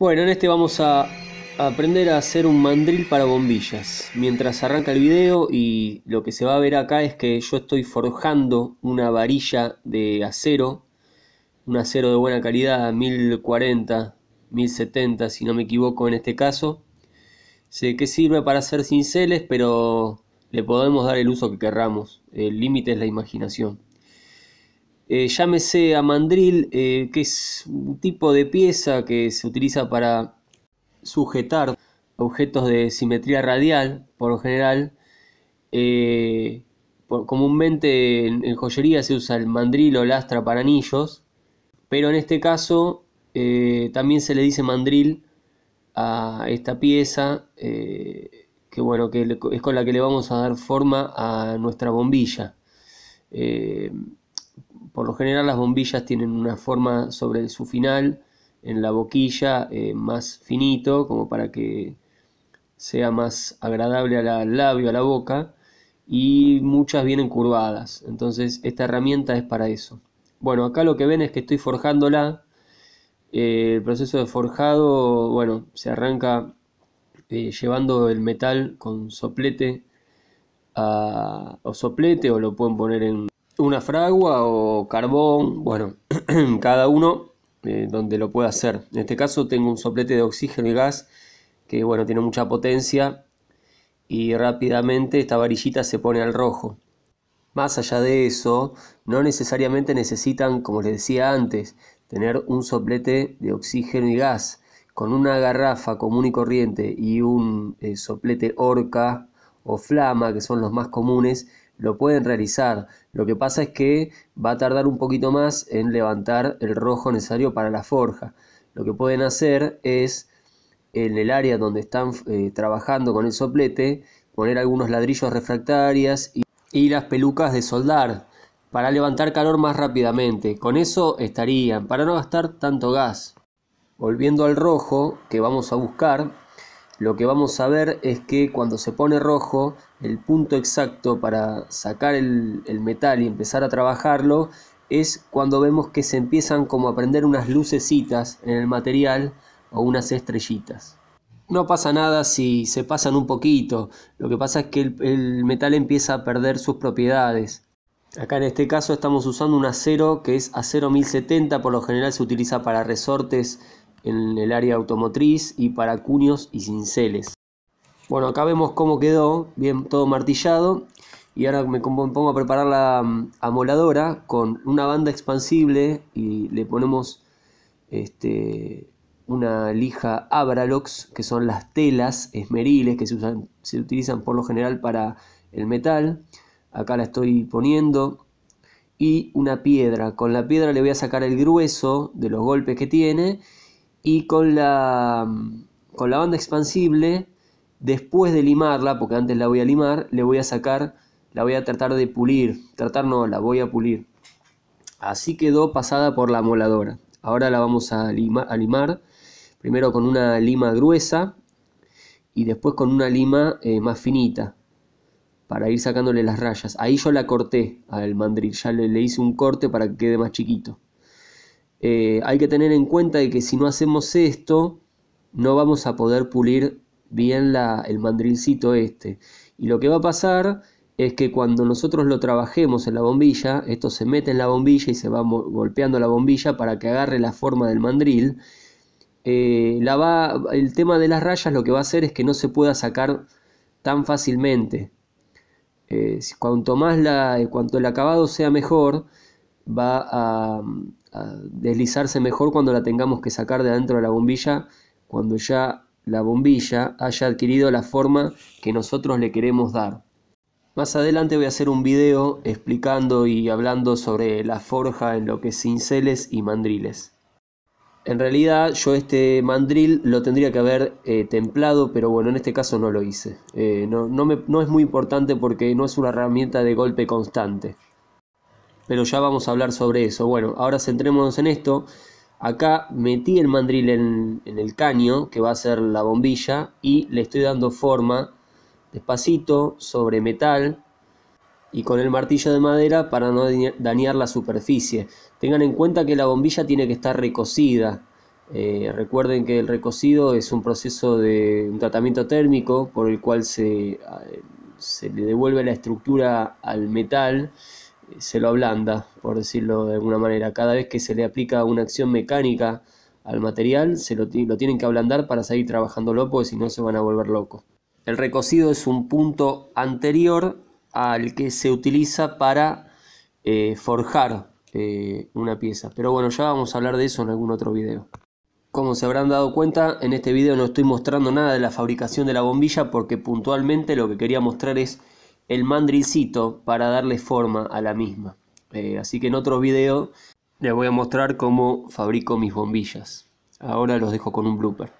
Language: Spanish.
Bueno, en este vamos a aprender a hacer un mandril para bombillas. Mientras arranca el video y lo que se va a ver acá es que yo estoy forjando una varilla de acero, un acero de buena calidad, 1040, 1070 si no me equivoco en este caso. Sé que sirve para hacer cinceles, pero le podemos dar el uso que querramos. El límite es la imaginación. Eh, llámese a mandril, eh, que es un tipo de pieza que se utiliza para sujetar objetos de simetría radial, por lo general. Eh, comúnmente en, joyería se usa el mandril o lastra para anillos, pero en este caso también se le dice mandril a esta pieza, que bueno, que es con la que le vamos a dar forma a nuestra bombilla. Por lo general las bombillas tienen una forma sobre su final, en la boquilla eh, más finito, como para que sea más agradable al labio, a la boca, y muchas vienen curvadas. Entonces esta herramienta es para eso. Bueno, acá lo que ven es que estoy forjándola. Eh, el proceso de forjado, bueno, se arranca eh, llevando el metal con soplete o soplete o lo pueden poner en una fragua o carbón, bueno, cada uno eh, donde lo pueda hacer. En este caso tengo un soplete de oxígeno y gas que, bueno, tiene mucha potencia y rápidamente esta varillita se pone al rojo. Más allá de eso, no necesariamente necesitan, como les decía antes, tener un soplete de oxígeno y gas. Con una garrafa común y corriente y un eh, soplete orca o flama, que son los más comunes, lo pueden realizar. Lo que pasa es que va a tardar un poquito más en levantar el rojo necesario para la forja. Lo que pueden hacer es en el área donde están eh, trabajando con el soplete poner algunos ladrillos refractarias y las pelucas de soldar para levantar calor más rápidamente. Con eso estarían, para no gastar tanto gas. Volviendo al rojo que vamos a buscar, lo que vamos a ver es que cuando se pone rojo, el punto exacto para sacar el, metal y empezar a trabajarlo es cuando vemos que se empiezan como a prender unas lucecitas en el material o unas estrellitas. No pasa nada si se pasan un poquito, lo que pasa es que el, el metal empieza a perder sus propiedades. Acá en este caso estamos usando un acero que es acero 1070, por lo general se utiliza para resortes en el área automotriz y para cuños y cinceles. Bueno, acá vemos cómo quedó, bien todo martillado. Y ahora me pongo a preparar la mm, amoladora con una banda expansible y le ponemos este, una lija Abralox, que son las telas esmeriles que se utilizan por lo general para el metal. Acá la estoy poniendo. Y una piedra. Con la piedra le voy a sacar el grueso de los golpes que tiene y con la, con la banda expansible, después de limarla, porque antes la voy a limar, le voy a sacar, la voy a tratar de pulir, tratar no, la voy a pulir. Así quedó pasada por la moladora. Ahora la vamos a, limar, primero con una lima gruesa y después con una lima eh, más finita para ir sacándole las rayas. Ahí yo la corté al mandril, ya le, le hice un corte para que quede más chiquito. Eh, hay que tener en cuenta que si no hacemos esto, no vamos a poder pulir bien el mandrilcito este. Y lo que va a pasar es que cuando nosotros lo trabajemos en la bombilla, esto se mete en la bombilla y se va golpeando la bombilla para que agarre la forma del mandril. Eh, el tema de las rayas lo que va a hacer es que no se pueda sacar tan fácilmente. Eh, cuanto más la, cuanto el acabado sea mejor, va a, deslizarse mejor cuando la tengamos que sacar de adentro de la bombilla, cuando ya la bombilla haya adquirido la forma que nosotros le queremos dar. Más adelante voy a hacer un video explicando y hablando sobre la forja en lo que es cinceles y mandriles. En realidad yo este mandril lo tendría que haber eh, templado, pero bueno, en este caso no lo hice. Eh, no es muy importante porque no es una herramienta de golpe constante pero ya vamos a hablar sobre eso. Bueno, ahora centrémonos en esto. Acá metí el mandril en, el caño, que va a ser la bombilla, y le estoy dando forma despacito sobre metal y con el martillo de madera para no dañar la superficie. Tengan en cuenta que la bombilla tiene que estar recocida. Eh, recuerden que el recocido es un proceso de un tratamiento térmico por el cual se, eh, se le devuelve la estructura al metal se lo ablanda, por decirlo de alguna manera. Cada vez que se le aplica una acción mecánica al material, se lo, tienen que ablandar para seguir trabajándolo, porque si no se van a volver locos. El recocido es un punto anterior al que se utiliza para eh, forjar eh, una pieza. Pero bueno, ya vamos a hablar de eso en algún otro video. Como se habrán dado cuenta, en este video no estoy mostrando nada de la fabricación de la bombilla porque puntualmente lo que quería mostrar es el mandrilcito para darle forma a la misma. Eh, así que en otro video les voy a mostrar cómo fabrico mis bombillas. Ahora los dejo con un blooper.